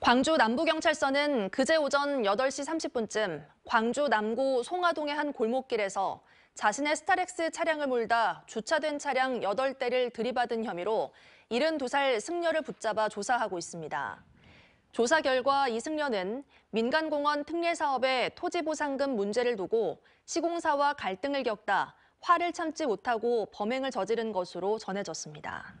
광주 남부경찰서는 그제 오전 8시 30분쯤 광주 남구 송화동의 한 골목길에서 자신의 스타렉스 차량을 몰다 주차된 차량 8대를 들이받은 혐의로 72살 승려를 붙잡아 조사하고 있습니다. 조사 결과 이 승려는 민간공원 특례사업에 토지보상금 문제를 두고 시공사와 갈등을 겪다 화를 참지 못하고 범행을 저지른 것으로 전해졌습니다.